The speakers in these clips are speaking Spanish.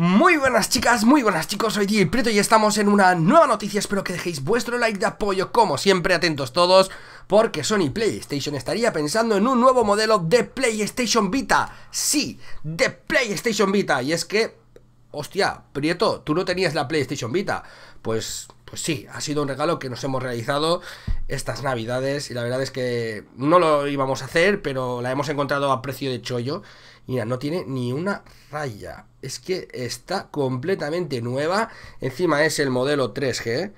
Muy buenas chicas, muy buenas chicos, soy DJ Prieto y estamos en una nueva noticia, espero que dejéis vuestro like de apoyo como siempre, atentos todos, porque Sony PlayStation estaría pensando en un nuevo modelo de PlayStation Vita, sí, de PlayStation Vita, y es que, hostia, Prieto, tú no tenías la PlayStation Vita, pues pues sí, ha sido un regalo que nos hemos realizado estas navidades y la verdad es que no lo íbamos a hacer, pero la hemos encontrado a precio de chollo. Mira, no tiene ni una raya. Es que está completamente nueva. Encima es el modelo 3G.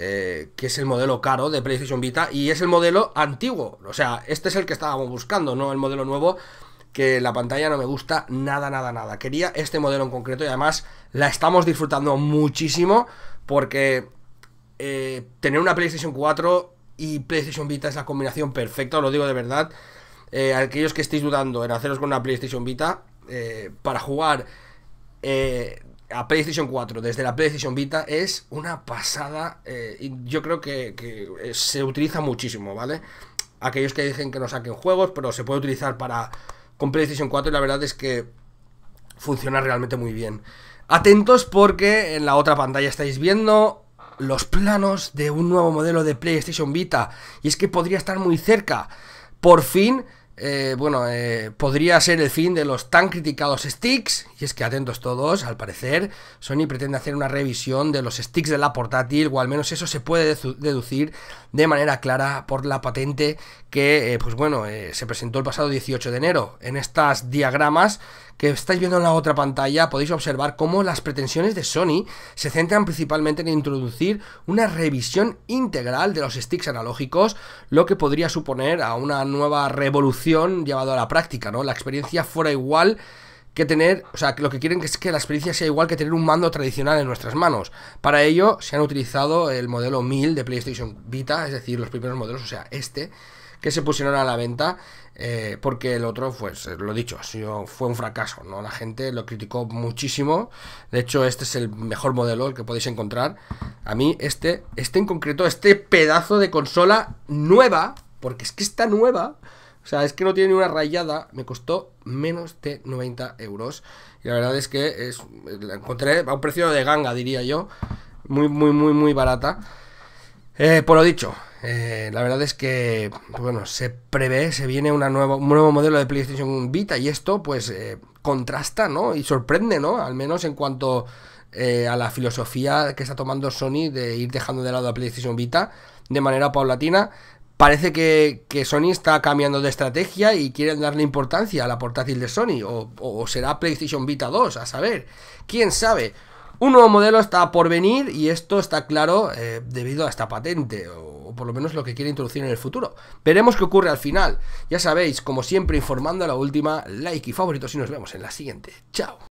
Eh, que es el modelo caro de PlayStation Vita y es el modelo antiguo. O sea, este es el que estábamos buscando, no el modelo nuevo que la pantalla no me gusta nada, nada, nada. Quería este modelo en concreto y además la estamos disfrutando muchísimo porque eh, tener una PlayStation 4 y PlayStation Vita es la combinación perfecta, os lo digo de verdad. Eh, aquellos que estéis dudando en haceros con una PlayStation Vita, eh, para jugar a PlayStation 4 desde la PlayStation Vita es una pasada y yo creo que se utiliza muchísimo, ¿vale? Aquellos que dicen que no saquen juegos, pero se puede utilizar para con PlayStation 4 y la verdad es que funciona realmente muy bien. Atentos porque en la otra pantalla estáis viendo los planos de un nuevo modelo de PlayStation Vita. Y es que podría estar muy cerca. Por fin, eh, bueno, eh, podría ser el fin de los tan criticados sticks. Y es que atentos todos, al parecer, Sony pretende hacer una revisión de los sticks de la portátil, o al menos eso se puede deducir de manera clara por la patente que, eh, pues bueno, eh, se presentó el pasado 18 de enero. En estas diagramas que estáis viendo en la otra pantalla podéis observar cómo las pretensiones de Sony se centran principalmente en introducir una revisión integral de los sticks analógicos, lo que podría suponer a una nueva revolución llevada a la práctica, ¿no? La experiencia fuera igual que tener, o sea, lo que quieren es que la experiencia sea igual que tener un mando tradicional en nuestras manos. Para ello se han utilizado el modelo 1000 de PlayStation Vita, es decir, los primeros modelos, o sea, este que se pusieron a la venta, eh, porque el otro, pues eh, lo dicho, fue un fracaso, ¿no? La gente lo criticó muchísimo, de hecho este es el mejor modelo que podéis encontrar. A mí este, este en concreto, este pedazo de consola nueva, porque es que está nueva, o sea, es que no tiene ni una rayada, me costó menos de 90 euros. Y la verdad es que es, la encontré a un precio de ganga, diría yo, muy, muy, muy, muy barata. Eh, por lo dicho, eh, la verdad es que, bueno, se prevé, se viene un nuevo modelo de PlayStation Vita y esto, pues, eh, contrasta, ¿no? Y sorprende, ¿no? Al menos en cuanto a la filosofía que está tomando Sony de ir dejando de lado a PlayStation Vita de manera paulatina. Parece que, Sony está cambiando de estrategia y quieren darle importancia a la portátil de Sony, o, o será PlayStation Vita 2, a saber, quién sabe. Un nuevo modelo está por venir y esto está claro eh, debido a esta patente, o, por lo menos lo que quiere introducir en el futuro. Veremos qué ocurre al final. Ya sabéis, como siempre, informando a la última, like y favorito y nos vemos en la siguiente. Chao.